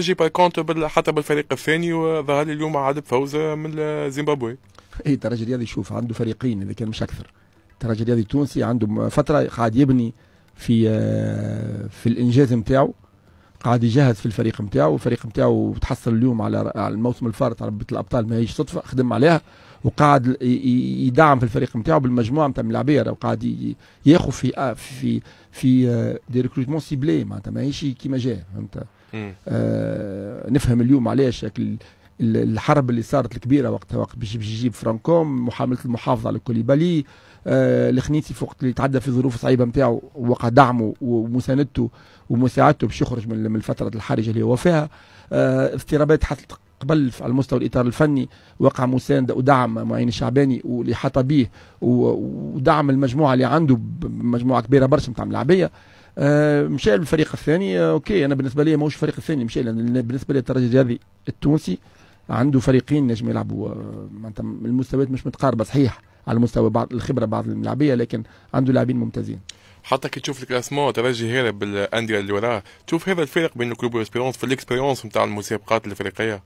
با باكونت حتى بالفريق الثاني وظهر لي اليوم عاد بفوز من زيمبابوي اي الترجي الرياضي شوف عنده فريقين اذا كان مش اكثر الترجي الرياضي التونسي عنده فتره قاعد يبني في آه، في الانجاز نتاعو قاعد يجهز في الفريق نتاعو الفريق نتاعو تحصل اليوم على الموسم الفارط على بطل الابطال ما هيش صدفه خدم عليها وقاعد يدعم في الفريق نتاعو بالمجموعه نتاع راه قاعد ياخذ في آه، في في دي ريكروتمون سيبلي معناتها ماهيش كيما جاء فهمت آه نفهم اليوم علاش الحرب اللي صارت الكبيره وقتها وقت باش يجيب فرانكوم محاوله المحافظه على كوليبالي آه الخنيسي وقت اللي تعدى في ظروف صعيبه نتاعو وقع دعمه ومساندته ومساعدته باش يخرج من الفتره الحرجه اللي هو فيها آه اضطرابات حصلت قبل على مستوى الاطار الفني وقع مسانده ودعم معين الشعباني واللي حط به ودعم المجموعه اللي عنده مجموعه كبيره برشا نتاع ملاعبيه آه، مشى للفريق الثاني آه، اوكي انا بالنسبه لي ماهوش الفريق الثاني مشى بالنسبه لي الترجي هذه التونسي عنده فريقين نجم يلعبوا آه، معناتها المستويات مش متقاربه صحيح على مستوى بعض الخبره بعض الملاعبيه لكن عنده لاعبين ممتازين حتى كي تشوف الكلاسمون ترجي هنا بالانديه اللي وراه تشوف هذا الفرق بين الكلوب والاسبيرونس في الاكسبيرونس نتاع المسابقات الافريقيه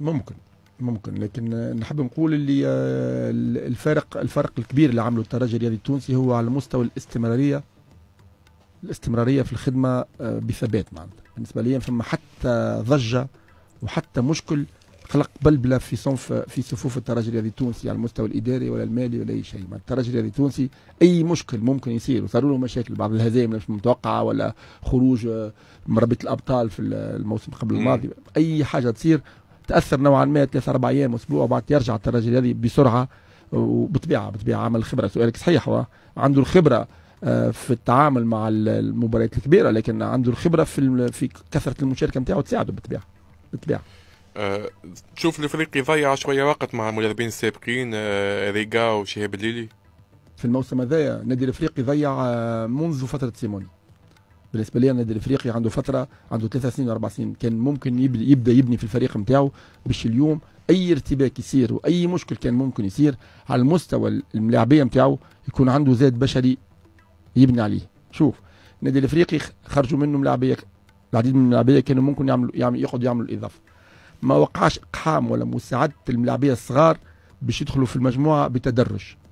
ممكن ممكن لكن نحب نقول اللي آه، الفارق الفرق الكبير اللي عمله الترجي الرياضي التونسي هو على مستوى الاستمراريه الاستمراريه في الخدمه آه، بثبات معناتها بالنسبه لي فما حتى ضجه وحتى مشكل خلق بلبله في صنف في صفوف الترجي الرياضي التونسي على المستوى الاداري ولا المالي ولا اي شيء الترجي الرياضي التونسي اي مشكل ممكن يصير وصاروا له مشاكل بعض الهزائم مش متوقعه ولا خروج آه، مربط الابطال في الموسم قبل الماضي اي حاجه تصير تاثر نوعا ما ثلاث اربع ايام اسبوع وبعد يرجع الترجي هذه بسرعه آه، وبطبيعه بطبيعه عمل خبره سؤالك صحيح هو عنده الخبره آه، في التعامل مع المباريات الكبيره لكن عنده الخبره في في كثره المشاركه نتاعو تساعده بالطبيعه بالطبيعه أه تشوف الافريقي يضيع شويه وقت مع المدربين السابقين أه ريغا وشهاب الليلي في الموسم هذايا النادي الافريقي ضيع آه، منذ فتره سيموني بالنسبه لي النادي الافريقي عنده فتره عنده ثلاثة سنين واربع سنين كان ممكن يبدا يبني في الفريق نتاعو باش اليوم اي ارتباك يصير واي مشكل كان ممكن يصير على المستوى الملاعبيه نتاعو يكون عنده زاد بشري يبني عليه شوف النادي الافريقي خرجوا منه ملاعبيه العديد من الملاعبيه كانوا ممكن يعملوا يعمل يقعدوا يعملوا الاضافه ما وقعش اقحام ولا مساعده الملاعبيه الصغار باش يدخلوا في المجموعه بتدرج